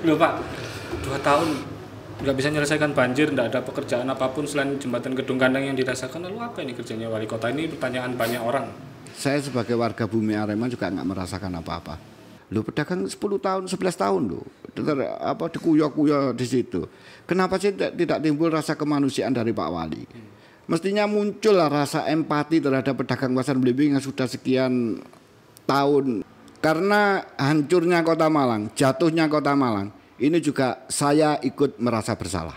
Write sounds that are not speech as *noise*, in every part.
loh pak dua tahun nggak bisa menyelesaikan banjir, nggak ada pekerjaan apapun selain jembatan gedung kandang yang dirasakan. Lalu apa ini kerjanya wali kota? Ini pertanyaan banyak orang. Saya sebagai warga bumi Arema juga nggak merasakan apa-apa. Lu pedagang 10 tahun, 11 tahun lu Ter, apa dikuyok-kuyok di situ. Kenapa sih tidak, tidak timbul rasa kemanusiaan dari Pak Wali? Mestinya muncullah rasa empati terhadap pedagang pasar belimbing yang sudah sekian tahun karena hancurnya Kota Malang, jatuhnya Kota Malang, ini juga saya ikut merasa bersalah.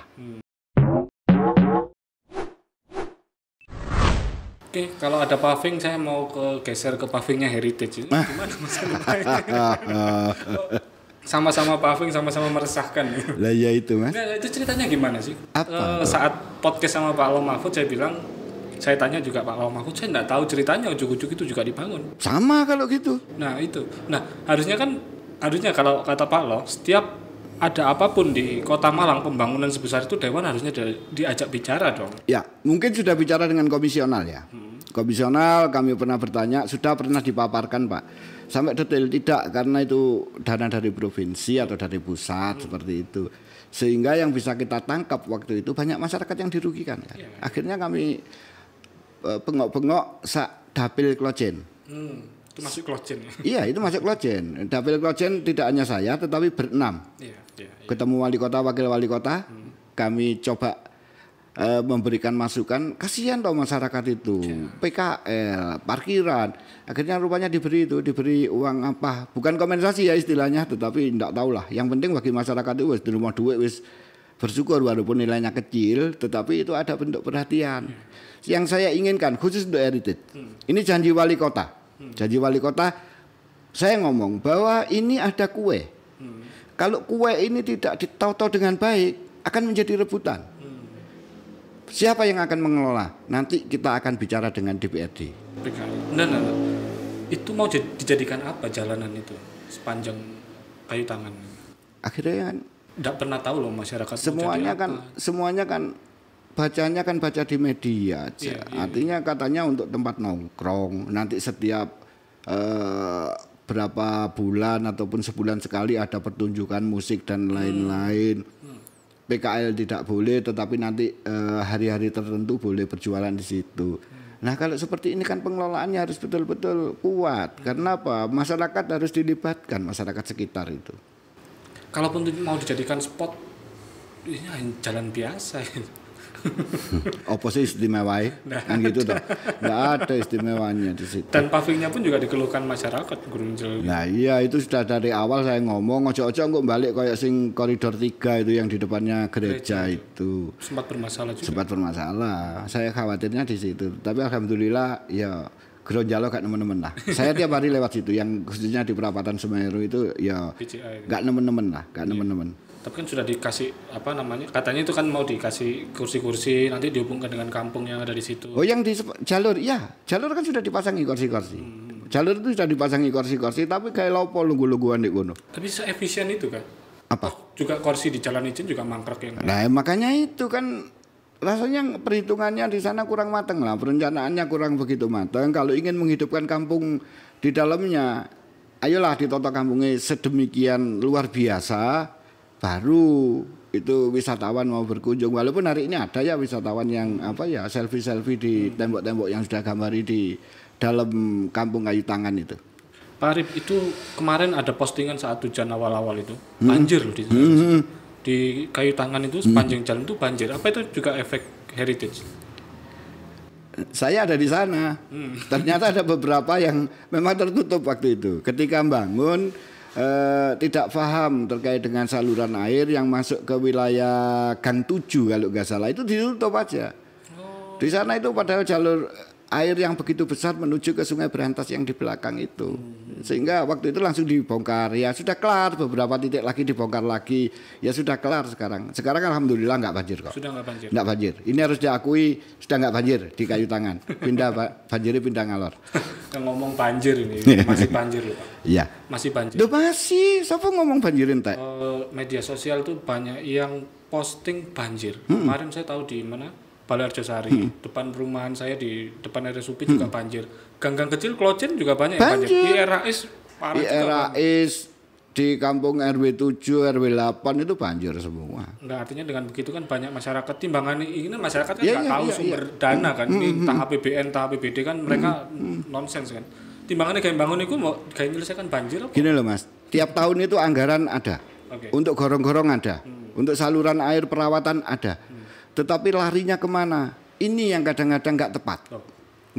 Oke, kalau ada paving saya mau ke geser ke pavingnya heritage. Gimana mas? *laughs* sama-sama paving, sama-sama meresahkan. Lah ya itu mas. Nah, itu ceritanya gimana sih? Apa? Eh, saat podcast sama Pak Lo saya bilang saya tanya juga Pak Wong Mahfud, saya nggak tahu ceritanya ujuk-ujuk itu juga dibangun. Sama kalau gitu. Nah itu, nah harusnya kan harusnya kalau kata Pak Lo, setiap ada apapun di Kota Malang pembangunan sebesar itu Dewan harusnya di, diajak bicara dong. Ya, mungkin sudah bicara dengan komisional ya. Hmm. Komisional kami pernah bertanya, sudah pernah dipaparkan Pak. Sampai detail tidak karena itu dana dari provinsi atau dari pusat hmm. seperti itu sehingga yang bisa kita tangkap waktu itu banyak masyarakat yang dirugikan kan. Ya. Iya. Akhirnya kami pengok-pengok eh, sak dapil klojen. Hmm, itu masuk klojen. iya, itu masuk klojen. Dapil klojen tidak hanya saya, tetapi berenam. Iya, iya, iya. Ketemu wali kota, wakil wali kota, hmm. kami coba uh, memberikan masukan. Kasihan toh masyarakat itu, yeah. PKL, parkiran. Akhirnya rupanya diberi itu, diberi uang apa? Bukan kompensasi ya istilahnya, tetapi tidak tahulah. Yang penting bagi masyarakat itu wis di rumah duit wis bersyukur walaupun nilainya kecil, tetapi itu ada bentuk perhatian. Yang saya inginkan khusus untuk heritage. Ini janji wali kota. Janji wali kota saya ngomong bahwa ini ada kue. Kalau kue ini tidak ditoto dengan baik akan menjadi rebutan. Siapa yang akan mengelola? Nanti kita akan bicara dengan DPRD. Nah, nah, nah. Itu mau dijadikan apa jalanan itu sepanjang kayu tangan? Akhirnya kan tidak pernah tahu loh masyarakat semuanya kan apa. semuanya kan bacanya kan baca di media aja. Yeah, yeah, Artinya yeah. katanya untuk tempat nongkrong. Nanti setiap eh, berapa bulan ataupun sebulan sekali ada pertunjukan musik dan hmm. lain-lain. Hmm. Hmm. PKL tidak boleh, tetapi nanti eh, hari-hari uh, tertentu boleh berjualan di situ. Hmm. Nah kalau seperti ini kan pengelolaannya harus betul-betul kuat. Hmm. Karena apa? Masyarakat harus dilibatkan masyarakat sekitar itu kalaupun mau dijadikan spot ini hanya jalan biasa *laughs* Apa sih istimewanya? Nah, kan gitu toh. nggak ada istimewanya di situ. Dan pavingnya pun juga dikeluhkan masyarakat gerunjel Nah, iya itu sudah dari awal saya ngomong ojo-ojo nggak balik kayak sing koridor tiga itu yang di depannya gereja, gereja itu. Sempat bermasalah juga. Sempat bermasalah. Saya khawatirnya di situ. Tapi alhamdulillah ya Gronjalo gak nemen-nemen lah. Saya tiap hari lewat situ yang khususnya di perapatan Semeru itu ya, ya. gak nemen-nemen lah, gak iya. nemen-nemen. Iya. Tapi kan sudah dikasih apa namanya? Katanya itu kan mau dikasih kursi-kursi nanti dihubungkan dengan kampung yang ada di situ. Oh, yang di jalur, ya jalur kan sudah dipasangi kursi-kursi. Hmm. Jalur itu sudah dipasangi kursi-kursi, tapi kayak lopo lugu-luguan di gunung. Tapi seefisien itu kan? Apa? Oh, juga kursi di jalan izin juga mangkrak yang. Nah, makanya itu kan rasanya perhitungannya di sana kurang matang lah, perencanaannya kurang begitu matang. Kalau ingin menghidupkan kampung di dalamnya, ayolah ditata kampungnya sedemikian luar biasa, baru itu wisatawan mau berkunjung. Walaupun hari ini ada ya wisatawan yang apa ya selfie-selfie di tembok-tembok yang sudah gambari di dalam kampung kayu tangan itu. Pak Arif itu kemarin ada postingan saat hujan awal-awal itu, hmm. banjir hmm. loh di sana. Hmm di kayu tangan itu sepanjang hmm. jalan itu banjir. Apa itu juga efek heritage? Saya ada di sana. Hmm. *laughs* Ternyata ada beberapa yang memang tertutup waktu itu. Ketika bangun eh, tidak paham terkait dengan saluran air yang masuk ke wilayah Gang 7 kalau nggak salah itu ditutup aja. Oh. Di sana itu padahal jalur air yang begitu besar menuju ke Sungai Berantas yang di belakang itu. Sehingga waktu itu langsung dibongkar. Ya sudah kelar beberapa titik lagi dibongkar lagi. Ya sudah kelar sekarang. Sekarang alhamdulillah nggak banjir kok. Sudah nggak banjir. Nggak banjir. Ini harus diakui sudah nggak banjir di kayu tangan. Pindah Pak, pindah ngalor. Kita ngomong banjir ini masih banjir loh. Iya. Masih banjir. Duh, masih. Siapa ngomong banjirin teh? Uh, media sosial tuh banyak yang posting banjir. Hmm. Kemarin saya tahu di mana Balarjasari, hmm. depan perumahan saya di depan RSUP Supi hmm. juga banjir. Ganggang gang kecil Klojen juga banyak banjir. banjir. Di RAIS parah di juga. RAIS di kampung RW 7, RW 8 itu banjir semua. Nah, artinya dengan begitu kan banyak masyarakat timbangan ini masyarakat kan iya, nggak ya, ya, tahu ya, sumber dana kan. Hmm, ini hmm, hmm. tahap APBN, kan hmm, mereka hmm, nonsens kan. Timbangannya kayak bangun itu mau kayak menyelesaikan banjir apa? Gini loh Mas, tiap tahun itu anggaran ada. Okay. Untuk gorong-gorong ada. Hmm. Untuk saluran air perawatan ada. Hmm tetapi larinya kemana? Ini yang kadang-kadang nggak tepat.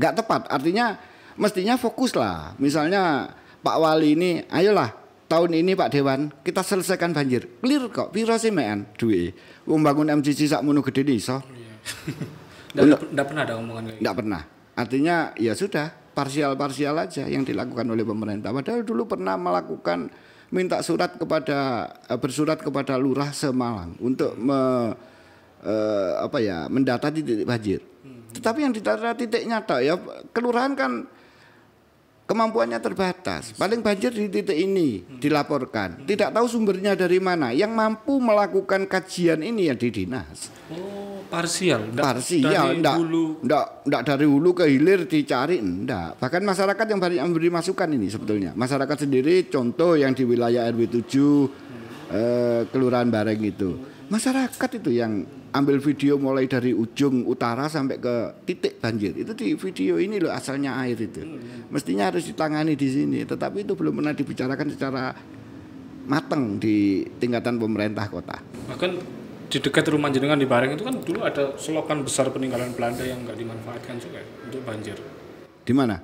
Nggak tepat, artinya mestinya fokus lah. Misalnya Pak Wali ini, ayolah tahun ini Pak Dewan kita selesaikan banjir. Clear kok, piro sih men, duit. Membangun MCC sak mono gede tidak iya. Enggak *laughs* pernah ada omongan kayak gitu. pernah. Artinya ya sudah, parsial-parsial aja yang dilakukan oleh pemerintah. Padahal dulu pernah melakukan minta surat kepada eh, bersurat kepada lurah Semalang untuk me, eh, apa ya mendata titik banjir. Hmm. Tetapi yang ditata titik nyata ya kelurahan kan kemampuannya terbatas. Paling banjir di titik ini hmm. dilaporkan. Hmm. Tidak tahu sumbernya dari mana. Yang mampu melakukan kajian ini ya di dinas. Oh, parsial. Nggak parsial, dari hulu. Enggak, enggak dari hulu ke hilir dicari, enggak. Bahkan masyarakat yang banyak memberi masukan ini sebetulnya. Masyarakat sendiri contoh yang di wilayah RW 7 eh, Kelurahan Bareng itu. Masyarakat itu yang ambil video mulai dari ujung utara sampai ke titik banjir. Itu di video ini loh asalnya air itu. Mestinya harus ditangani di sini, tetapi itu belum pernah dibicarakan secara matang di tingkatan pemerintah kota. Bahkan di dekat rumah jenengan di Bareng itu kan dulu ada selokan besar peninggalan Belanda yang nggak dimanfaatkan juga untuk banjir. Di mana?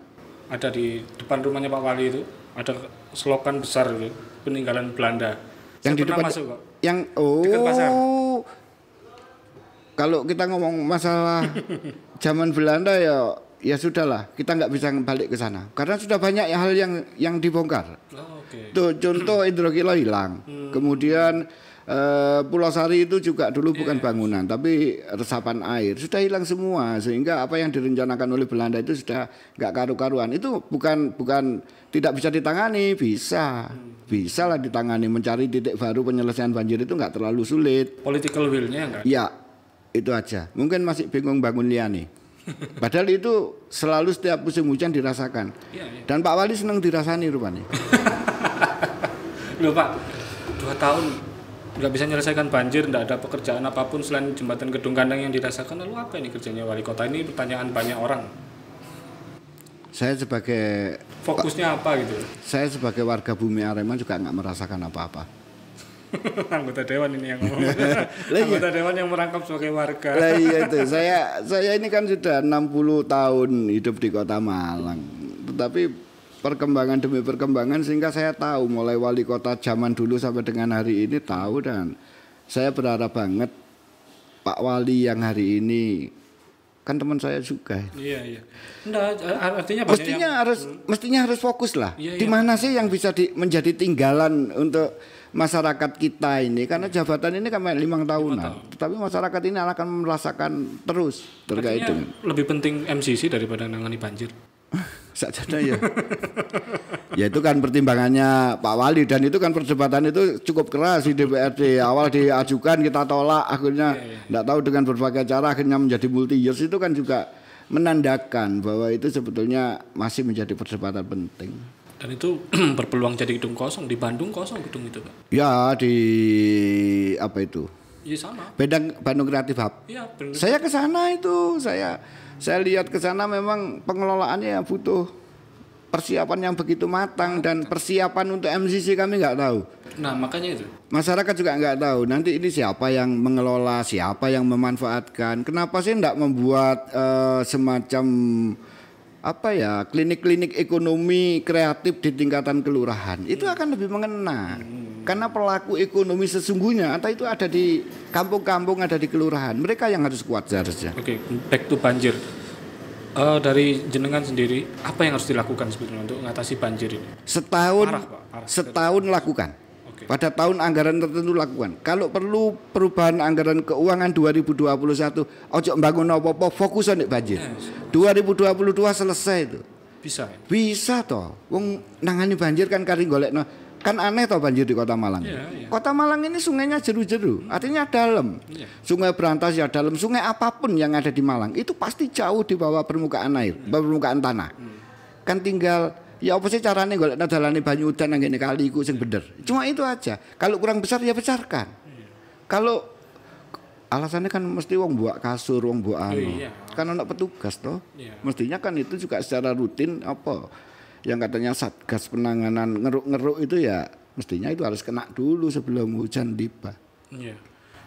Ada di depan rumahnya Pak Wali itu ada selokan besar itu peninggalan Belanda. Yang Saya di depan masuk kok. Yang oh. Dekat pasar oh, kalau kita ngomong masalah *laughs* zaman Belanda ya ya sudahlah kita nggak bisa balik ke sana karena sudah banyak hal yang yang dibongkar. Oh, okay. Tuh contoh hidrokilo hilang, hmm. kemudian uh, Pulau Sari itu juga dulu yeah. bukan bangunan tapi resapan air sudah hilang semua sehingga apa yang direncanakan oleh Belanda itu sudah nggak karu-karuan itu bukan bukan tidak bisa ditangani bisa hmm. bisa lah ditangani mencari titik baru penyelesaian banjir itu nggak terlalu sulit. Political willnya nggak? Ya itu aja. Mungkin masih bingung bangun liane. Padahal itu selalu setiap musim hujan dirasakan. Iya, iya. Dan Pak Wali senang dirasani rupanya. *laughs* Loh Pak, dua tahun nggak bisa menyelesaikan banjir, nggak ada pekerjaan apapun selain jembatan gedung kandang yang dirasakan. Lalu apa ini kerjanya wali kota? Ini pertanyaan banyak orang. Saya sebagai fokusnya apa gitu? Saya sebagai warga bumi Arema juga nggak merasakan apa-apa. *laughs* anggota dewan ini yang iya. *laughs* anggota dewan yang merangkap sebagai warga. Lah iya itu. Saya saya ini kan sudah 60 tahun hidup di Kota Malang. Tetapi perkembangan demi perkembangan sehingga saya tahu mulai wali kota zaman dulu sampai dengan hari ini tahu dan saya berharap banget Pak Wali yang hari ini kan teman saya juga. Iya iya. Enggak, artinya mestinya yang... harus mestinya harus fokus lah. Iya, iya. Di mana sih yang bisa di, menjadi tinggalan untuk masyarakat kita ini karena iya. jabatan ini kan lima tahunan, tapi masyarakat ini akan merasakan terus terkait dengan lebih penting MCC daripada menangani banjir. *laughs* Sajana ya. ya itu kan pertimbangannya Pak Wali dan itu kan perdebatan itu cukup keras di DPRD. Awal diajukan kita tolak, akhirnya tidak ya, ya. tahu dengan berbagai cara akhirnya menjadi multi years itu kan juga menandakan bahwa itu sebetulnya masih menjadi perdebatan penting. Dan itu *clears throat* berpeluang jadi gedung kosong di Bandung kosong gedung itu pak? Ya di apa itu? Iya sama. Bedang Bandung Kreatif Hub. Iya. Saya ke sana itu saya saya lihat ke sana memang pengelolaannya butuh persiapan yang begitu matang dan persiapan untuk MCC kami nggak tahu. Nah makanya itu. Masyarakat juga nggak tahu. Nanti ini siapa yang mengelola, siapa yang memanfaatkan. Kenapa sih nggak membuat uh, semacam apa ya klinik-klinik ekonomi kreatif di tingkatan kelurahan itu akan lebih mengena hmm. karena pelaku ekonomi sesungguhnya atau itu ada di kampung-kampung ada di kelurahan mereka yang harus kuat seharusnya. Oke okay, back to banjir uh, dari jenengan sendiri apa yang harus dilakukan sebetulnya untuk mengatasi banjir ini? Setahun parah, setahun lakukan pada tahun anggaran tertentu lakukan. Kalau perlu perubahan anggaran keuangan 2021, ojo bangun apa-apa, fokus onik banjir. 2022 eh, selesai itu. Bisa. Bisa toh. Wong nangani banjir kan kari golek no. Kan aneh toh banjir di Kota Malang. Yeah, yeah. Kota Malang ini sungainya jeru-jeru, hmm. artinya dalam. Yeah. Sungai Berantas ya dalam, sungai apapun yang ada di Malang itu pasti jauh di bawah permukaan air, hmm. permukaan tanah. Hmm. Kan tinggal Ya apa sih caranya golek nadalane banyu udan nang kali iku sing bener. Cuma itu aja. Kalau kurang besar ya besarkan. Kalau alasannya kan mesti wong buat kasur, wong buat anu. Iya. Kan anak petugas toh. Iya. Mestinya kan itu juga secara rutin apa yang katanya satgas penanganan ngeruk-ngeruk itu ya mestinya itu harus kena dulu sebelum hujan tiba. Iya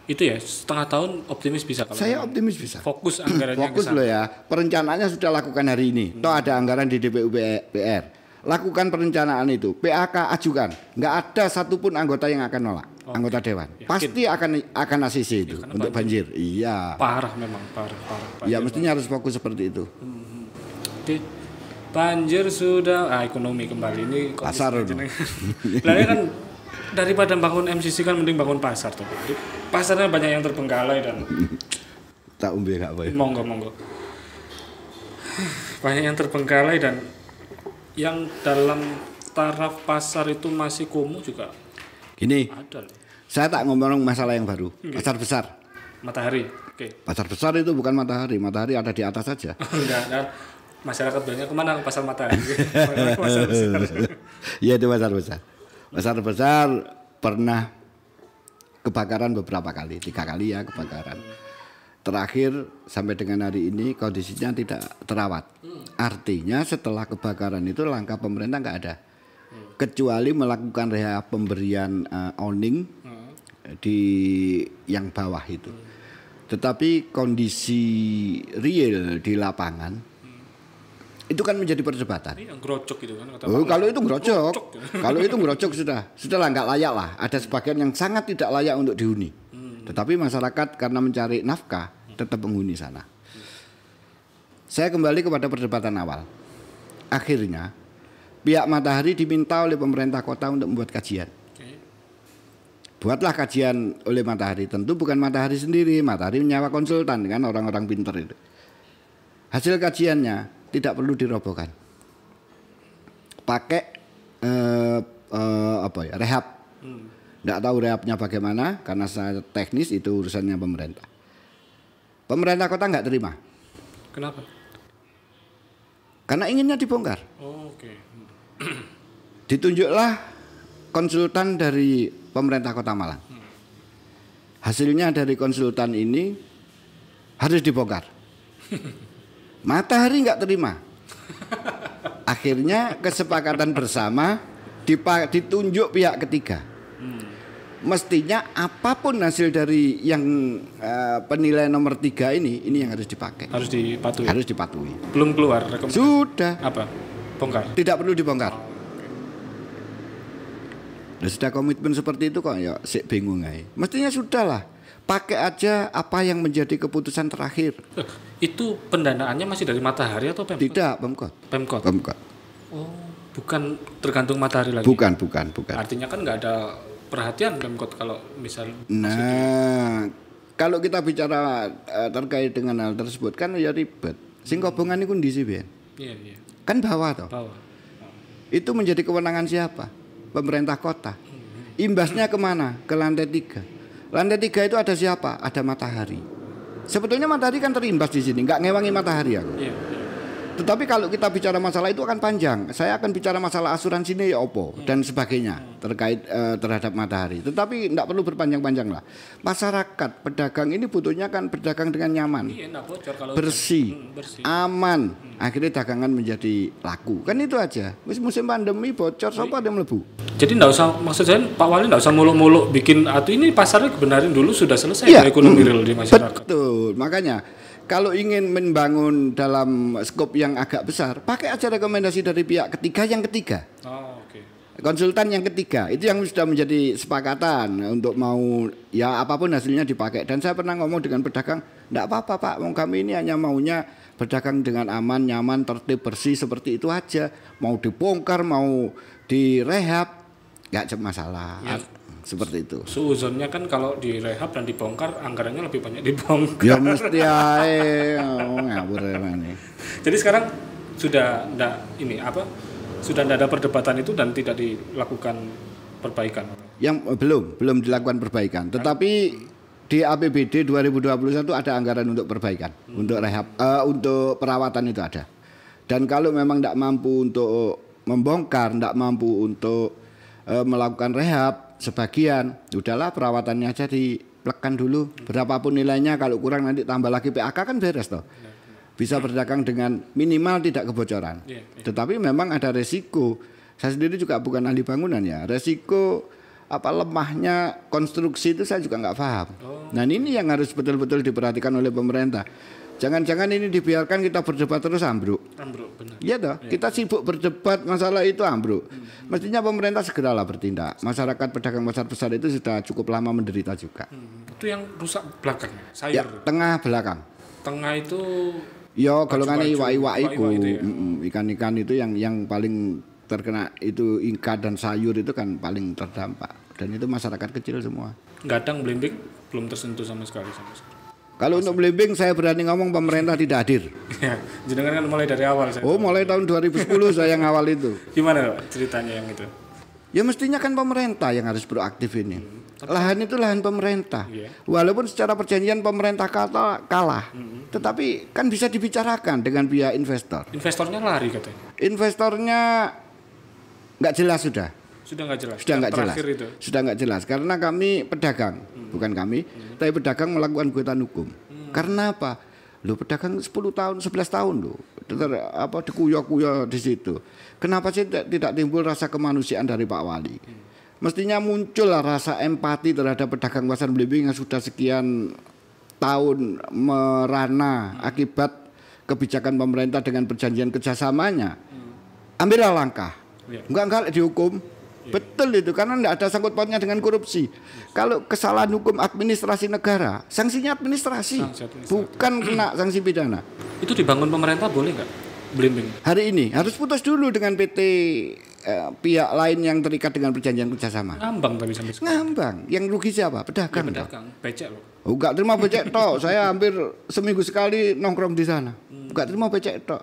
itu ya setengah tahun optimis bisa kalau saya optimis bisa fokus anggarannya fokus loh ya perencanaannya sudah lakukan hari ini hmm. toh ada anggaran di DPUPR lakukan perencanaan itu. PAK ajukan. Nggak ada satupun anggota yang akan nolak. Oh, anggota dewan Yakin. pasti akan akan ACC iya, itu untuk banjir. banjir. Iya. Parah memang parah parah. Banjir, ya mestinya banjir. harus fokus seperti itu. Hmm. Banjir sudah ah, ekonomi kembali ini pasar. Lalu kan daripada bangun MCC kan mending bangun pasar tuh. Pasarnya banyak yang terbengkalai dan tak umbi nggak boleh ya. Monggo monggo. Banyak yang terbengkalai dan yang dalam taraf pasar itu masih kumuh juga gini ada saya tak ngomong masalah yang baru okay. pasar besar matahari oke okay. pasar besar itu bukan matahari matahari ada di atas saja *laughs* oh, enggak, enggak masyarakat banyak kemana ke pasar matahari *laughs* *laughs* Iya itu pasar besar pasar besar pernah kebakaran beberapa kali tiga kali ya kebakaran hmm terakhir sampai dengan hari ini kondisinya tidak terawat. Artinya setelah kebakaran itu langkah pemerintah nggak ada, kecuali melakukan rehab pemberian uh, eh, owning di yang bawah itu. Tetapi kondisi real di lapangan itu kan menjadi perdebatan. Gitu kan. oh, kalau itu grocok, kalau itu grocok sudah, sudah nggak layak lah. Ada sebagian yang sangat tidak layak untuk dihuni. Tetapi masyarakat karena mencari nafkah tetap menghuni sana. Saya kembali kepada perdebatan awal. Akhirnya pihak Matahari diminta oleh pemerintah kota untuk membuat kajian. Buatlah kajian oleh Matahari. Tentu bukan Matahari sendiri, Matahari menyewa konsultan dengan orang-orang pinter itu. Hasil kajiannya tidak perlu dirobohkan. Pakai eh, eh, apa ya rehab. Hmm. Tidak tahu rehapnya bagaimana karena saya teknis itu urusannya pemerintah. Pemerintah kota nggak terima. Kenapa? Karena inginnya dibongkar. Oh, Oke. Okay. *clears throat* Ditunjuklah konsultan dari pemerintah kota Malang. Hmm. Hasilnya dari konsultan ini harus dibongkar. *laughs* Matahari nggak terima. Akhirnya kesepakatan bersama ditunjuk pihak ketiga mestinya apapun hasil dari yang uh, penilaian nomor tiga ini ini yang harus dipakai harus dipatuhi harus dipatuhi belum keluar rekomendasi sudah apa bongkar tidak perlu dibongkar nah, sudah komitmen seperti itu kok ya si bingung aja mestinya sudah lah pakai aja apa yang menjadi keputusan terakhir. Itu pendanaannya masih dari Matahari atau Pemkot? Tidak, Pemkot. Pemkot. Pemkot. Oh, bukan tergantung Matahari lagi. Bukan, bukan, bukan. Artinya kan nggak ada perhatian Pemkot kan, kalau misal Nah, kalau kita bicara uh, terkait dengan hal tersebut kan ya ribet. Sing hmm. kobongan hmm. itu kondisi biyen. Iya, iya. Kan bawah toh. Bawah. Itu menjadi kewenangan siapa? Pemerintah kota. Hmm. Imbasnya kemana? Ke lantai tiga. Lantai tiga itu ada siapa? Ada matahari. Sebetulnya matahari kan terimbas di sini, nggak ngewangi matahari aku. Iya, tetapi kalau kita bicara masalah itu akan panjang. Saya akan bicara masalah asuransi ini ya opo hmm. dan sebagainya terkait uh, terhadap matahari. Tetapi tidak perlu berpanjang-panjang lah. Masyarakat pedagang ini butuhnya kan berdagang dengan nyaman, iya, hmm, bersih, aman. Hmm. Akhirnya dagangan menjadi laku. Kan itu aja. Musim pandemi bocor, iya. siapa ada melebu. Jadi tidak usah maksud saya Pak Wali tidak usah muluk-muluk bikin atau ini pasarnya kebenarin dulu sudah selesai ya, ekonomi hmm, real di masyarakat. Betul, makanya kalau ingin membangun dalam skop yang agak besar, pakai aja rekomendasi dari pihak ketiga yang ketiga. Oh, oke. Okay. Konsultan yang ketiga itu yang sudah menjadi sepakatan untuk mau ya apapun hasilnya dipakai. Dan saya pernah ngomong dengan pedagang, tidak apa-apa Pak, mau kami ini hanya maunya berdagang dengan aman, nyaman, tertib, bersih seperti itu aja. Mau dibongkar, mau direhab, nggak masalah. Ya seperti itu. Suzonnya kan kalau direhab dan dibongkar anggarannya lebih banyak dibongkar. Ya mesti oh, ya. ya ini. Jadi sekarang sudah ndak ini apa? Sudah ndak ada perdebatan itu dan tidak dilakukan perbaikan. Yang eh, belum, belum dilakukan perbaikan. Tetapi di APBD 2021 ada anggaran untuk perbaikan, hmm. untuk rehab, uh, untuk perawatan itu ada. Dan kalau memang tidak mampu untuk membongkar, tidak mampu untuk eh, melakukan rehab, sebagian udahlah perawatannya aja dilekan dulu berapapun nilainya kalau kurang nanti tambah lagi PAK kan beres toh bisa berdagang dengan minimal tidak kebocoran iya, iya. tetapi memang ada resiko saya sendiri juga bukan ahli bangunan ya resiko apa lemahnya konstruksi itu saya juga nggak paham. Nah ini yang harus betul-betul diperhatikan oleh pemerintah. Jangan-jangan ini dibiarkan kita berdebat terus ambruk. Ambruk benar. Iya toh, ya. kita sibuk berdebat masalah itu ambruk. Hmm. Mestinya pemerintah segeralah bertindak. Masyarakat pedagang pasar besar itu sudah cukup lama menderita juga. Hmm. Itu yang rusak belakangnya sayur. Ya, tengah belakang. Tengah itu Yo, ya, golongan iwa-iwa iku. Ya. Ikan-ikan itu yang yang paling terkena itu ingka dan sayur itu kan paling terdampak dan itu masyarakat kecil semua. Gadang belimbing belum tersentuh sama sekali sama sekali. Kalau untuk belimbing saya berani ngomong pemerintah tidak hadir. Ya, jenengan kan mulai dari awal. Saya oh, mulai tahun 2010 saya ngawal itu. Gimana Pak, ceritanya yang itu? Ya mestinya kan pemerintah yang harus proaktif ini. Hmm. lahan itu lahan pemerintah. Yeah. Walaupun secara perjanjian pemerintah kata kalah, mm -hmm. tetapi kan bisa dibicarakan dengan pihak investor. Investornya lari katanya. Investornya nggak jelas sudah sudah nggak jelas sudah nggak jelas itu. sudah nggak jelas karena kami pedagang hmm. bukan kami hmm. tapi pedagang melakukan gugatan hukum hmm. karena apa lo pedagang 10 tahun 11 tahun lo ter, apa dikuyok-kuyok di situ kenapa sih tidak, tidak timbul rasa kemanusiaan dari Pak Wali hmm. mestinya muncullah rasa empati terhadap pedagang pasar belimbing yang sudah sekian tahun merana hmm. akibat kebijakan pemerintah dengan perjanjian kerjasamanya hmm. ambillah langkah ya. enggak dihukum Iya. Betul itu karena tidak ada sangkut pautnya dengan korupsi. Kalau kesalahan hukum administrasi negara, sanksinya administrasi, sanksi administrasi. bukan kena sanksi pidana. Itu dibangun pemerintah boleh nggak? Blimbing. Hari ini harus putus dulu dengan PT eh, pihak lain yang terikat dengan perjanjian kerjasama. Ngambang tapi sampai sekarang. Ngambang. Yang rugi siapa? Pedagang. Ya, pedagang. Becek loh. enggak oh, terima becek toh. Saya hampir seminggu sekali nongkrong di sana. Enggak hmm. terima becek toh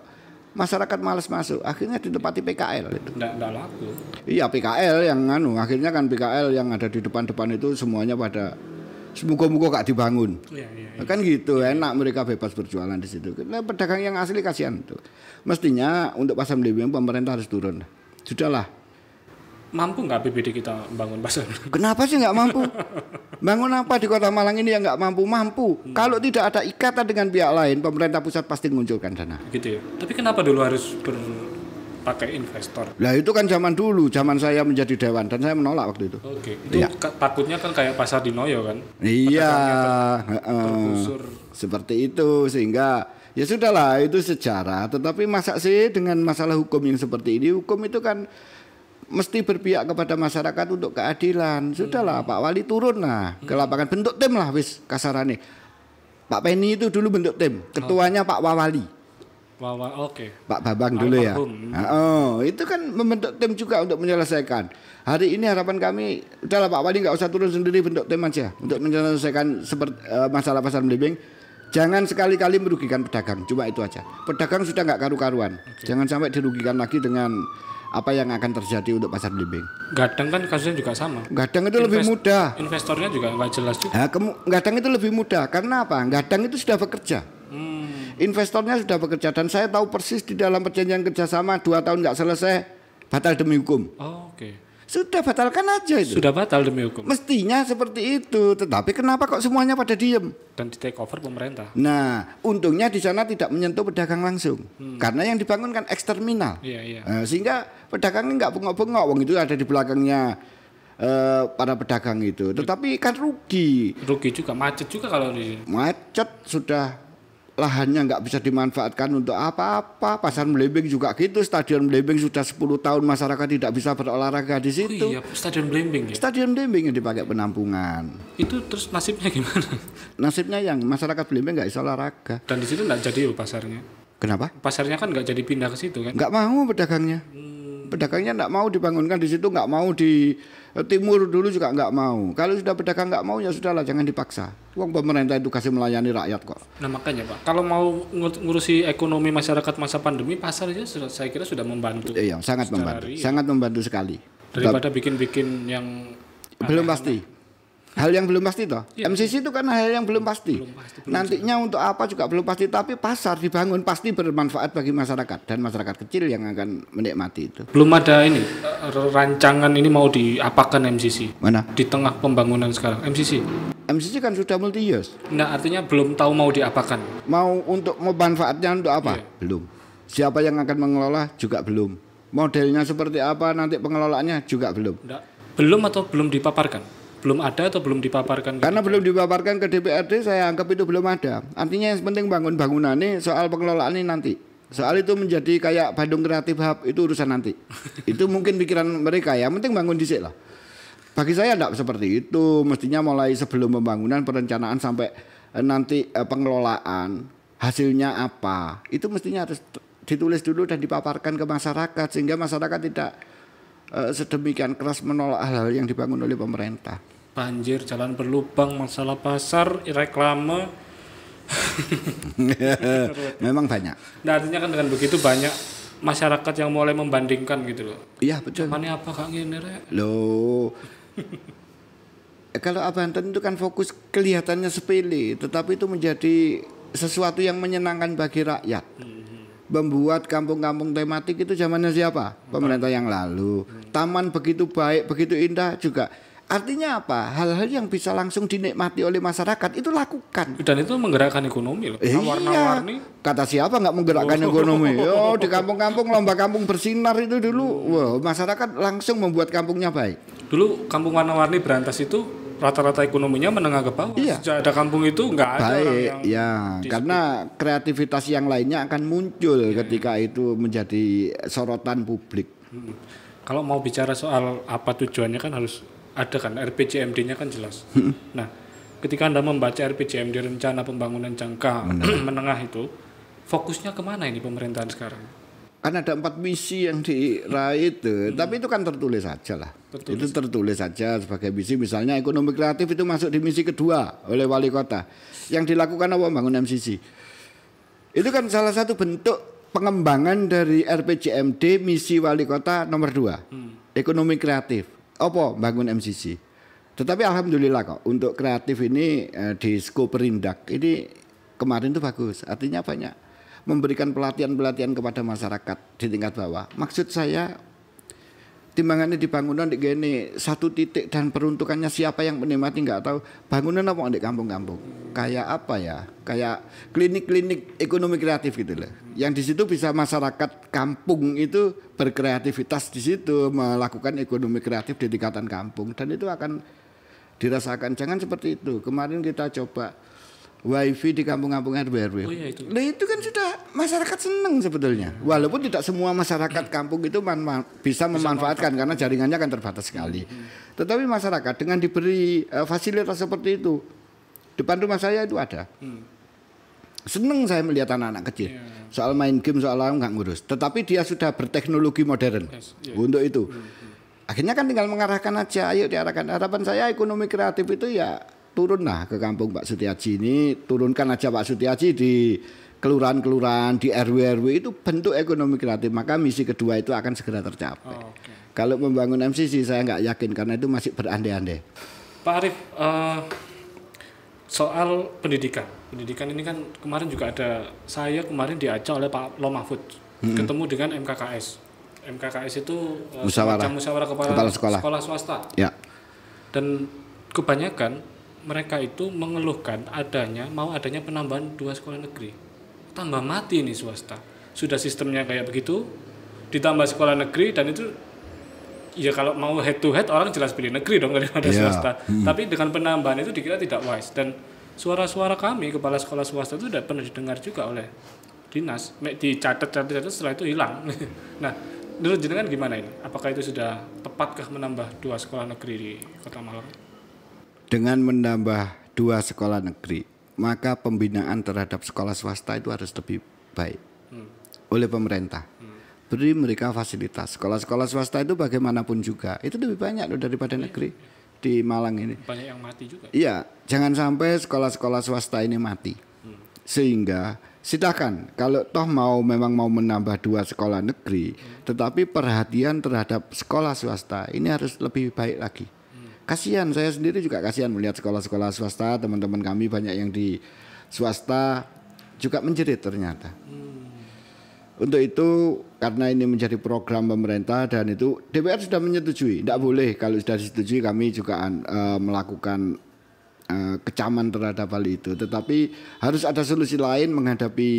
masyarakat malas masuk akhirnya di ditempati PKL itu nggak, nggak laku iya PKL yang anu akhirnya kan PKL yang ada di depan-depan itu semuanya pada semoga-moga gak dibangun ya, ya, ya. kan gitu enak mereka bebas berjualan di situ nah, pedagang yang asli kasihan tuh mestinya untuk pasar belimbing pemerintah harus turun sudahlah mampu nggak BPD kita bangun pasar? *laughs* Kenapa sih nggak mampu? Bangun apa di Kota Malang ini yang nggak mampu? Mampu. Hmm. Kalau tidak ada ikatan dengan pihak lain, pemerintah pusat pasti munculkan dana. Gitu ya. Tapi kenapa dulu harus pakai investor? Lah itu kan zaman dulu, zaman saya menjadi dewan dan saya menolak waktu itu. Oke. Itu ya. takutnya kan kayak pasar di Noyo kan? Iya. Kan Ter Seperti itu sehingga ya sudahlah itu sejarah. Tetapi masa sih dengan masalah hukum yang seperti ini, hukum itu kan mesti berpihak kepada masyarakat untuk keadilan. Sudahlah hmm. Pak Wali turun lah hmm. ke lapangan bentuk tim lah wis kasarane. Pak Penny itu dulu bentuk tim, ketuanya oh. Pak Wawali. Wawa, oke. Okay. Pak Babang dulu ya. Oh, itu kan membentuk tim juga untuk menyelesaikan. Hari ini harapan kami, sudahlah Pak Wali nggak usah turun sendiri bentuk tim aja untuk menyelesaikan seperti uh, eh, masalah pasar melimbing. Jangan sekali-kali merugikan pedagang, cuma itu aja. Pedagang sudah nggak karu-karuan. Okay. Jangan sampai dirugikan lagi dengan apa yang akan terjadi untuk pasar belimbing. Gadang kan kasusnya juga sama. Gadang itu Invest lebih mudah. Investornya juga nggak jelas juga. Nah, gadang itu lebih mudah karena apa? Gadang itu sudah bekerja. Hmm. Investornya sudah bekerja dan saya tahu persis di dalam perjanjian kerjasama dua tahun nggak selesai batal demi hukum. Oh, Oke. Okay. Sudah batalkan aja itu. Sudah batal demi hukum. Mestinya seperti itu, tetapi kenapa kok semuanya pada diem? Dan di take over pemerintah. Nah, untungnya di sana tidak menyentuh pedagang langsung, hmm. karena yang dibangun kan eksterminal. Yeah, yeah. Nah, sehingga pedagangnya nggak bengok-bengok, wong itu ada di belakangnya pada eh, para pedagang itu. Tetapi kan rugi. Rugi juga, macet juga kalau di. Macet sudah lahannya nggak bisa dimanfaatkan untuk apa-apa. Pasar Melimbing juga gitu, Stadion Melimbing sudah 10 tahun masyarakat tidak bisa berolahraga di oh situ. Oh iya, Stadion Melimbing ya. Stadion Melimbing yang dipakai penampungan. Itu terus nasibnya gimana? Nasibnya yang masyarakat Melimbing nggak bisa olahraga. Dan di situ nggak jadi pasarnya. Kenapa? Pasarnya kan nggak jadi pindah ke situ kan? Nggak mau pedagangnya pedagangnya nggak mau dibangunkan di situ, nggak mau di eh, timur dulu juga nggak mau. Kalau sudah pedagang nggak mau ya sudahlah, jangan dipaksa. Uang pemerintah itu kasih melayani rakyat kok. Nah makanya Pak, kalau mau ngurusi ekonomi masyarakat masa pandemi, pasar aja sudah, saya kira sudah membantu. Iya, sangat membantu, hari, sangat membantu sekali. Daripada bikin-bikin yang belum pasti hal yang belum pasti toh. Ya. MCC itu kan hal yang belum pasti. Belum pasti belum Nantinya juga. untuk apa juga belum pasti, tapi pasar dibangun pasti bermanfaat bagi masyarakat dan masyarakat kecil yang akan menikmati itu. Belum ada ini eh, rancangan ini mau diapakan MCC? Mana? Di tengah pembangunan sekarang MCC. MCC kan sudah multi use. Nah, artinya belum tahu mau diapakan. Mau untuk memanfaatnya untuk apa? Ya. Belum. Siapa yang akan mengelola juga belum. Modelnya seperti apa nanti pengelolaannya juga belum. Nggak. Belum atau belum dipaparkan? belum ada atau belum dipaparkan? Karena belum dipaparkan ke DPRD, saya anggap itu belum ada. Artinya yang penting bangun bangunan ini soal pengelolaan ini nanti. Soal itu menjadi kayak Bandung Kreatif Hub itu urusan nanti. *laughs* itu mungkin pikiran mereka ya. Penting bangun di lah. Bagi saya tidak seperti itu. Mestinya mulai sebelum pembangunan perencanaan sampai eh, nanti eh, pengelolaan hasilnya apa itu mestinya harus ditulis dulu dan dipaparkan ke masyarakat sehingga masyarakat tidak eh, sedemikian keras menolak hal-hal yang dibangun oleh pemerintah banjir jalan berlubang masalah pasar reklame *laughs* memang banyak nah artinya kan dengan begitu banyak masyarakat yang mulai membandingkan gitu loh iya betul mana apa kak ini rek loh *laughs* kalau Abanten itu kan fokus kelihatannya sepele tetapi itu menjadi sesuatu yang menyenangkan bagi rakyat mhm. membuat kampung-kampung tematik itu zamannya siapa? Pemerintah yang lalu. Hmm. Taman begitu baik, begitu indah juga Artinya apa? Hal-hal yang bisa langsung dinikmati oleh masyarakat itu lakukan. Dan itu menggerakkan ekonomi loh. Iya. Warna-warni. Kata siapa nggak menggerakkan oh. ekonomi? *laughs* Oh, di kampung-kampung lomba kampung bersinar itu dulu, wow, masyarakat langsung membuat kampungnya baik. Dulu kampung warna-warni berantas itu rata-rata ekonominya menengah ke bawah. Iya. Sejak ada kampung itu nggak ada Baik, orang yang ya, disebut. karena kreativitas yang lainnya akan muncul ya. ketika itu menjadi sorotan publik. Hmm. Kalau mau bicara soal apa tujuannya kan harus ada kan RPJMD-nya kan jelas. Hmm. Nah, ketika Anda membaca RPJMD rencana pembangunan jangka menengah, *clears throat* menengah itu, fokusnya kemana ini pemerintahan sekarang? Kan ada empat misi yang diraih itu, hmm. tapi itu kan tertulis saja lah. Tertulis. Itu tertulis saja sebagai misi. Misalnya ekonomi kreatif itu masuk di misi kedua oleh wali kota. Yang dilakukan apa bangun MCC? Itu kan salah satu bentuk pengembangan dari RPJMD misi wali kota nomor dua, hmm. ekonomi kreatif apa bangun MCC. Tetapi alhamdulillah kok untuk kreatif ini eh, di skop perindak ini kemarin itu bagus. Artinya banyak memberikan pelatihan-pelatihan kepada masyarakat di tingkat bawah. Maksud saya timbangannya di bangunan di gini satu titik dan peruntukannya siapa yang menikmati nggak tahu bangunan apa di kampung-kampung kayak apa ya kayak klinik-klinik ekonomi kreatif gitu loh yang di situ bisa masyarakat kampung itu berkreativitas di situ melakukan ekonomi kreatif di tingkatan kampung dan itu akan dirasakan jangan seperti itu kemarin kita coba wifi di kampung-kampung RW RW. Oh, iya Nah, itu kan sudah masyarakat seneng sebetulnya. Walaupun tidak semua masyarakat hmm. kampung itu bisa, bisa memanfaatkan karena jaringannya akan terbatas sekali. Hmm. Tetapi masyarakat dengan diberi uh, fasilitas seperti itu depan rumah saya itu ada. Hmm. Seneng saya melihat anak-anak kecil. Yeah. Soal main game soal apa nggak ngurus. Tetapi dia sudah berteknologi modern yes, yeah. untuk itu. Hmm, hmm. Akhirnya kan tinggal mengarahkan aja. Ayo diarahkan. Harapan saya ekonomi kreatif itu ya turunlah ke kampung Pak Sutiaji ini, turunkan aja Pak Sutiaji di kelurahan-kelurahan, di RW-RW itu bentuk ekonomi kreatif. Maka misi kedua itu akan segera tercapai. Oh, okay. Kalau membangun MCC saya nggak yakin karena itu masih berandai-andai. Pak Arif uh, soal pendidikan, pendidikan ini kan kemarin juga ada saya kemarin diajak oleh Pak Lomahfud hmm. ketemu dengan MKKS. MKKS itu uh, eh, musyawarah, musyawarah kepala, kepala sekolah. sekolah swasta. Ya. Dan kebanyakan mereka itu mengeluhkan adanya mau adanya penambahan dua sekolah negeri tambah mati ini swasta sudah sistemnya kayak begitu ditambah sekolah negeri dan itu ya kalau mau head to head orang jelas pilih negeri dong daripada yeah. swasta hmm. tapi dengan penambahan itu dikira tidak wise dan suara-suara kami kepala sekolah swasta itu tidak pernah didengar juga oleh dinas dicatat catat catat setelah itu hilang *laughs* nah menurut jenengan gimana ini apakah itu sudah tepatkah menambah dua sekolah negeri di kota Malang dengan menambah dua sekolah negeri, maka pembinaan terhadap sekolah swasta itu harus lebih baik hmm. oleh pemerintah. Hmm. Beri mereka fasilitas. Sekolah-sekolah swasta itu bagaimanapun juga, itu lebih banyak loh daripada banyak. negeri di Malang ini. Banyak yang mati juga. Iya, jangan sampai sekolah-sekolah swasta ini mati. Hmm. Sehingga silakan kalau toh mau memang mau menambah dua sekolah negeri, hmm. tetapi perhatian terhadap sekolah swasta ini harus lebih baik lagi kasihan saya sendiri juga kasihan melihat sekolah-sekolah swasta teman-teman kami banyak yang di swasta juga menjerit ternyata. Hmm. Untuk itu karena ini menjadi program pemerintah dan itu DPR sudah menyetujui, tidak boleh kalau sudah disetujui kami juga uh, melakukan uh, kecaman terhadap hal itu. Tetapi harus ada solusi lain menghadapi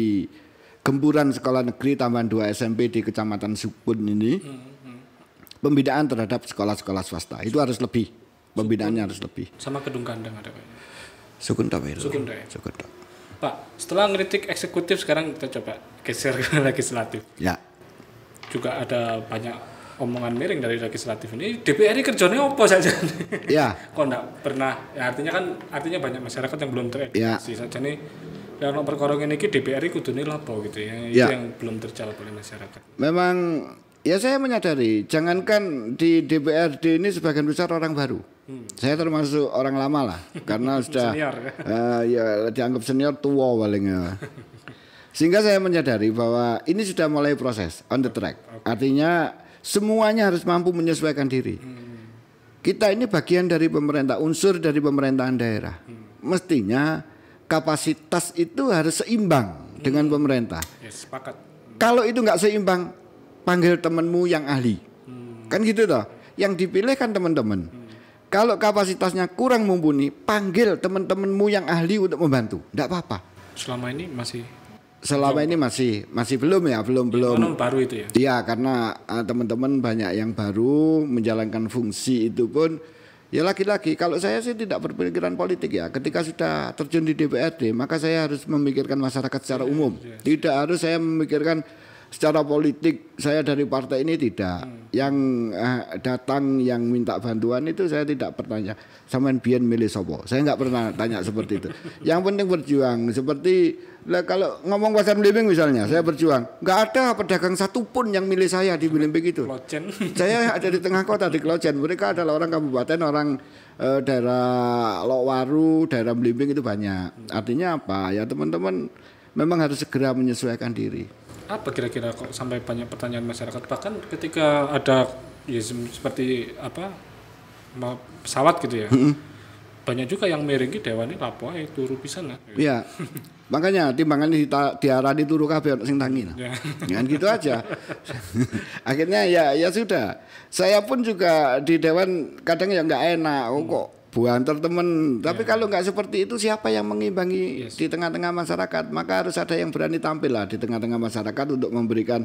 gempuran sekolah negeri tambahan 2 SMP di Kecamatan Sukun ini. Hmm. hmm, hmm. terhadap sekolah-sekolah swasta itu harus lebih pembinaannya harus lebih sama gedung kandang ada pak tak pak tak sukun tak ya? pak setelah ngeritik eksekutif sekarang kita coba geser ke *laughs* legislatif ya juga ada banyak omongan miring dari legislatif ini DPR ini kerjanya apa saja ya *laughs* kok enggak pernah ya artinya kan artinya banyak masyarakat yang belum teredukasi ya. saja nih kalau perkara ini DPR itu dunia lapo gitu ya, ya. itu yang belum terjawab oleh masyarakat memang Ya saya menyadari, jangankan di DPRD ini sebagian besar orang baru. Hmm. Saya termasuk orang lama lah, karena *laughs* sudah senior. Uh, ya dianggap senior tua paling. Ya. Sehingga saya menyadari bahwa ini sudah mulai proses on the track. Okay. Artinya semuanya harus mampu menyesuaikan diri. Hmm. Kita ini bagian dari pemerintah, unsur dari pemerintahan daerah. Hmm. Mestinya kapasitas itu harus seimbang hmm. dengan pemerintah. Yes, ya, sepakat. Hmm. Kalau itu nggak seimbang, panggil temenmu yang ahli. Hmm. Kan gitu dah. Yang dipilih kan teman-teman. Hmm. Kalau kapasitasnya kurang mumpuni, panggil teman-temanmu yang ahli untuk membantu. Tidak apa-apa. Selama ini masih Selama belum. ini masih masih belum ya, belum ya, belum. baru itu ya. Iya, karena teman eh, teman-teman banyak yang baru menjalankan fungsi itu pun Ya lagi-lagi kalau saya sih tidak berpikiran politik ya. Ketika sudah terjun di DPRD, maka saya harus memikirkan masyarakat secara iya, umum. Iya. Tidak harus saya memikirkan secara politik saya dari partai ini tidak. Hmm. Yang uh, datang yang minta bantuan itu saya tidak bertanya. sama Bian milih sopo. Saya nggak pernah tanya seperti itu. *laughs* Yang penting berjuang. Seperti lah kalau ngomong pasar Blimbing misalnya, hmm. saya berjuang. Nggak ada pedagang satupun yang milih saya di Blimbing itu. Klocen. *laughs* Saya ada di tengah kota di Klojen Mereka adalah orang kabupaten, orang uh, daerah Lokwaru, daerah Blimbing itu banyak. Hmm. Artinya apa? Ya teman-teman memang harus segera menyesuaikan diri apa kira-kira kok sampai banyak pertanyaan masyarakat bahkan ketika ada ya seperti apa pesawat gitu ya mm -hmm. banyak juga yang miringi dewan ini lapo ae turu pisan lah iya *laughs* makanya timbangannya di diarani turu kafe sing tangi Yeah. Ya. Ya kan gitu aja *laughs* akhirnya ya ya sudah saya pun juga di dewan kadang ya nggak enak oh, kok buanter temen. Tapi ya. kalau nggak seperti itu siapa yang mengimbangi yes. di tengah-tengah masyarakat? Maka harus ada yang berani tampil lah di tengah-tengah masyarakat untuk memberikan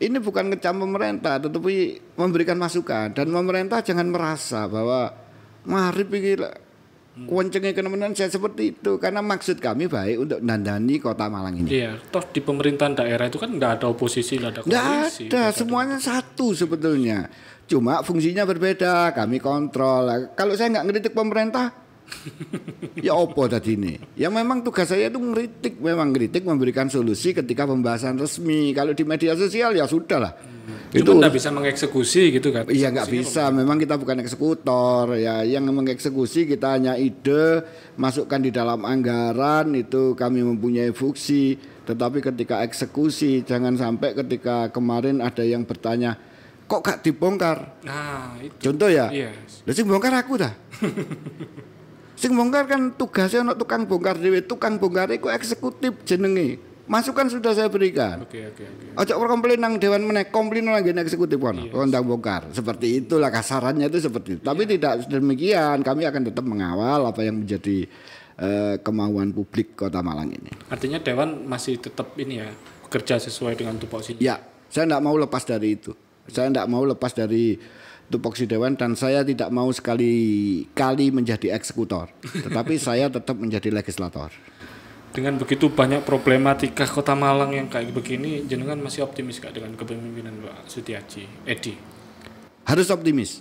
ini bukan ngecam pemerintah, tetapi memberikan masukan dan pemerintah jangan merasa bahwa mari pikir hmm. Kuncengnya kenemenan saya seperti itu karena maksud kami baik untuk nandani kota Malang ini. Iya, toh di pemerintahan daerah itu kan nggak ada oposisi, nggak ada koalisi. Nggak ada, semuanya satu sebetulnya Cuma fungsinya berbeda, kami kontrol. Kalau saya nggak ngeritik pemerintah, ya opo tadi ini. Ya memang tugas saya itu ngeritik, memang ngeritik memberikan solusi ketika pembahasan resmi. Kalau di media sosial ya sudah lah. Hmm. Itu nggak bisa mengeksekusi gitu kan? Iya nggak bisa. Apa? Memang kita bukan eksekutor ya. Yang mengeksekusi kita hanya ide masukkan di dalam anggaran itu kami mempunyai fungsi. Tetapi ketika eksekusi jangan sampai ketika kemarin ada yang bertanya kok gak dibongkar nah itu contoh ya yes. Iya. sing bongkar aku dah *laughs* sing bongkar kan tugasnya untuk tukang bongkar dewe tukang bongkar itu eksekutif jenenge masukan sudah saya berikan. Oke okay, oke okay, oke. Okay. komplain nang dewan meneh, komplain lagi nang eksekutif kono, yes. Iya. Tentang bongkar. Seperti itulah kasarannya itu seperti itu. Tapi yeah. tidak demikian, kami akan tetap mengawal apa yang menjadi uh, kemauan publik Kota Malang ini. Artinya dewan masih tetap ini ya, bekerja sesuai dengan tupoksinya. Ya, saya tidak mau lepas dari itu. Saya tidak mau lepas dari tupoksi dewan dan saya tidak mau sekali kali menjadi eksekutor, *laughs* tetapi saya tetap menjadi legislator. Dengan begitu banyak problematika Kota Malang yang kayak begini, jenengan masih optimis gak dengan kepemimpinan Pak Sutiaji, Edi? Harus optimis.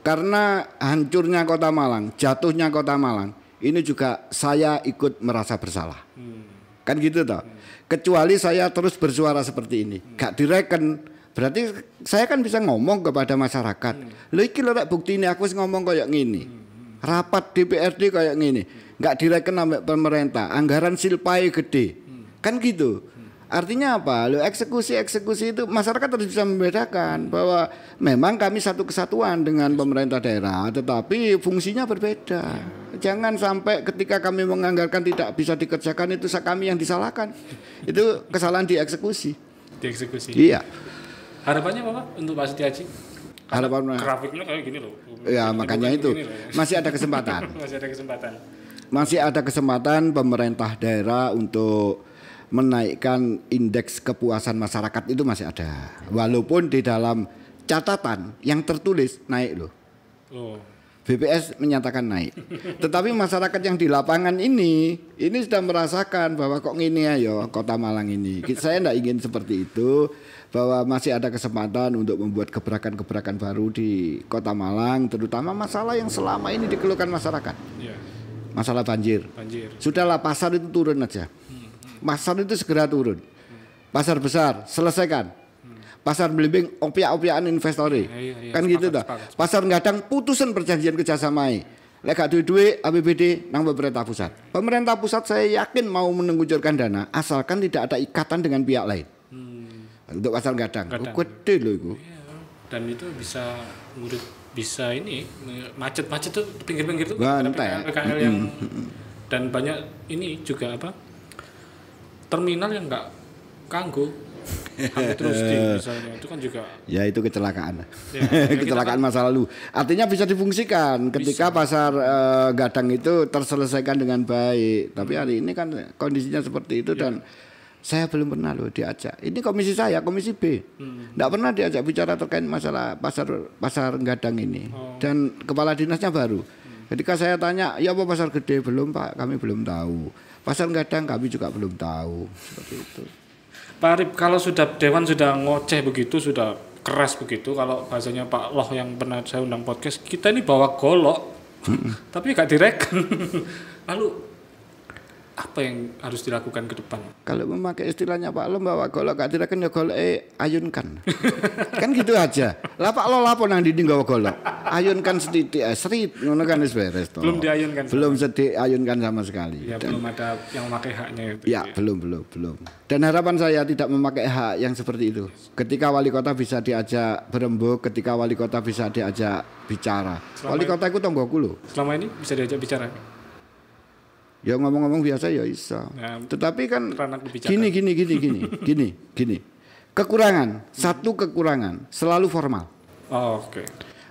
Karena hancurnya Kota Malang, jatuhnya Kota Malang, ini juga saya ikut merasa bersalah. Hmm. Kan gitu toh. Hmm. Kecuali saya terus bersuara seperti ini, hmm. gak direken Berarti saya kan bisa ngomong kepada masyarakat. Hmm. Lho iki lho bukti ini aku ngomong kayak gini. Hmm. Rapat DPRD kayak gini. Nggak direken sama pemerintah. Anggaran silpai gede. Hmm. Kan gitu. Hmm. Artinya apa? Lo eksekusi-eksekusi itu masyarakat harus bisa membedakan bahwa memang kami satu kesatuan dengan pemerintah daerah, tetapi fungsinya berbeda. Ya. Jangan sampai ketika kami menganggarkan tidak bisa dikerjakan itu kami yang disalahkan. Itu kesalahan dieksekusi. Dieksekusi. Iya. Harapannya apa untuk Pak Setiaji? Harapan grafiknya kayak gini loh. Ya gini makanya itu masih ada kesempatan. *laughs* masih ada kesempatan. Masih ada kesempatan pemerintah daerah untuk menaikkan indeks kepuasan masyarakat itu masih ada. Walaupun di dalam catatan yang tertulis naik loh. Oh. BPS menyatakan naik. Tetapi masyarakat yang di lapangan ini, ini sudah merasakan bahwa kok ini ya, ya kota Malang ini. Saya tidak ingin seperti itu bahwa masih ada kesempatan untuk membuat gebrakan-gebrakan baru di kota Malang, terutama masalah yang selama ini dikeluhkan masyarakat. Iya. Masalah banjir. banjir. Sudahlah pasar itu turun aja. Hmm, hmm. Pasar itu segera turun. Pasar besar, selesaikan pasar belimbing opiak-opiakan investori. Iya, iya, iya, kan gitu dah. Pasar ngadang putusan perjanjian kerjasamai. Lek gak duit-duit APBD nang pemerintah pusat. Pemerintah pusat saya yakin mau menenggucurkan dana asalkan tidak ada ikatan dengan pihak lain. Hmm. Untuk pasar ngadang Oh, gede loh itu. Iya. Dan itu bisa murid bisa ini macet-macet tuh pinggir-pinggir tuh. Bantai. PKL yang hmm. dan banyak ini juga apa terminal yang nggak kanggo Hampir terus eh, misalnya itu kan juga ya itu kecelakaan ya, *laughs* kecelakaan kan, masa lalu artinya bisa difungsikan ketika pasar uh, gadang itu terselesaikan dengan baik tapi hmm. hari ini kan kondisinya seperti itu ya. dan saya belum pernah loh diajak ini komisi saya komisi B hmm. pernah diajak bicara terkait masalah pasar pasar gadang ini oh. dan kepala dinasnya baru hmm. ketika saya tanya ya apa pasar gede belum pak kami belum tahu pasar gadang kami juga belum tahu seperti itu Pak kalau sudah Dewan sudah ngoceh begitu, sudah keras begitu, kalau bahasanya Pak Loh yang pernah saya undang podcast, kita ini bawa golok, tapi gak direken. *laughs* Lalu apa yang harus dilakukan ke depan? Kalau memakai istilahnya Pak Lo bahwa golok gak tirakan ya golok eh, ayunkan. *laughs* kan gitu aja. Lah Pak lo lapor nang dinding gak golok. Ayunkan sedikit, eh, serit ngono kan beres Belum diayunkan. Belum sedih ayunkan sama sekali. Ya Dan, belum ada yang memakai haknya itu. Ya, ya, ya, belum belum belum. Dan harapan saya tidak memakai hak yang seperti itu. Ketika wali kota bisa diajak berembuk, ketika wali kota bisa diajak bicara. Selama wali kota itu tonggokku loh. Selama ini bisa diajak bicara? Ya ngomong-ngomong biasa ya bisa. Nah, Tetapi kan gini gini gini gini *laughs* gini gini. Kekurangan, satu kekurangan, selalu formal. Oh, oke. Okay.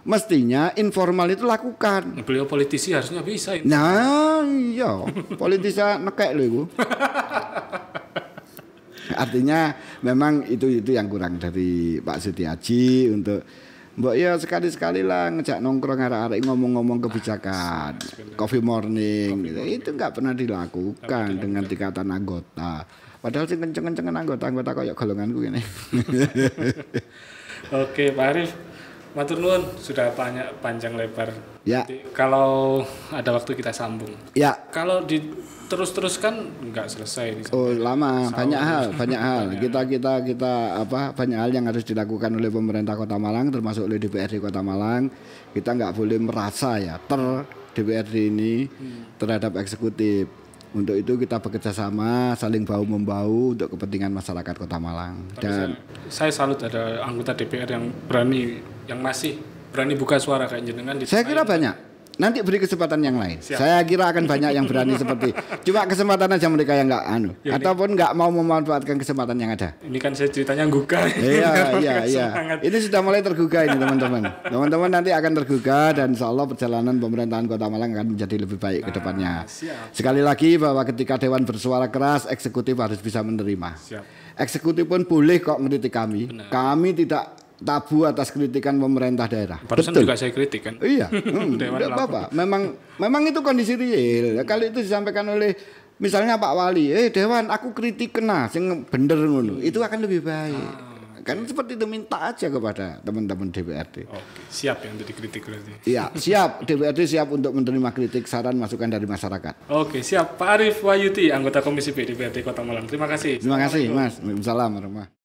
Mestinya informal itu lakukan. Nah, beliau politisi harusnya bisa itu. Nah, iya. Politisi *laughs* nekek loh ibu. *laughs* Artinya memang itu itu yang kurang dari Pak Setiaji untuk Mbok ya sekali-sekali lah ngejak nongkrong arah-arah ngomong-ngomong kebijakan. Coffee morning Coffee gitu. Morning. Itu nggak pernah dilakukan dengan tingkatan anggota. Padahal sih kenceng-kencengan anggota-anggota kayak golonganku ini. *laughs* Oke, Pak Arif. Matur sudah banyak panjang lebar. Ya. Jadi, kalau ada waktu kita sambung. Ya. Kalau di terus-terus kan nggak selesai. Misalnya. Oh lama, Sahur. banyak hal, banyak hal. Kita kita kita apa banyak hal yang harus dilakukan oleh pemerintah Kota Malang, termasuk oleh DPRD Kota Malang. Kita nggak boleh merasa ya ter DPRD ini hmm. terhadap eksekutif. Untuk itu kita bekerja sama, saling bau membau untuk kepentingan masyarakat Kota Malang. Tapi Dan saya, saya salut ada anggota DPR yang berani, yang masih berani buka suara kayak jenengan. Saya kira banyak Nanti beri kesempatan yang lain. Siap. Saya kira akan banyak yang berani seperti. *laughs* Cuma kesempatan aja mereka yang nggak anu, ya, ataupun nggak mau memanfaatkan kesempatan yang ada. Ini kan saya ceritanya gugah. Iya, *laughs* iya, iya. Ini sudah mulai tergugah ini teman-teman. *laughs* teman-teman nanti akan tergugah dan insya Allah perjalanan pemerintahan Kota Malang akan menjadi lebih baik nah, ke ah, depannya. Sekali lagi bahwa ketika Dewan bersuara keras, eksekutif harus bisa menerima. Siap. Eksekutif pun boleh kok mengkritik kami. Benar. Kami tidak tabu atas kritikan pemerintah daerah. Barusan Betul. juga saya kritik kan. Iya, *laughs* hmm, tidak apa-apa. Memang memang itu kondisi real. Ya, kalau itu disampaikan oleh misalnya Pak Wali, eh Dewan aku kritik kena sing bener ngono. Itu akan lebih baik. Ah, kan seperti itu minta aja kepada teman-teman DPRD. Oke, siap yang untuk dikritik berarti. Iya, siap DPRD siap untuk menerima kritik, saran, masukan dari masyarakat. Oke, siap Pak Arif Wayuti, anggota Komisi B DPRD Kota Malang. Terima kasih. Terima kasih, Mas. Assalamualaikum.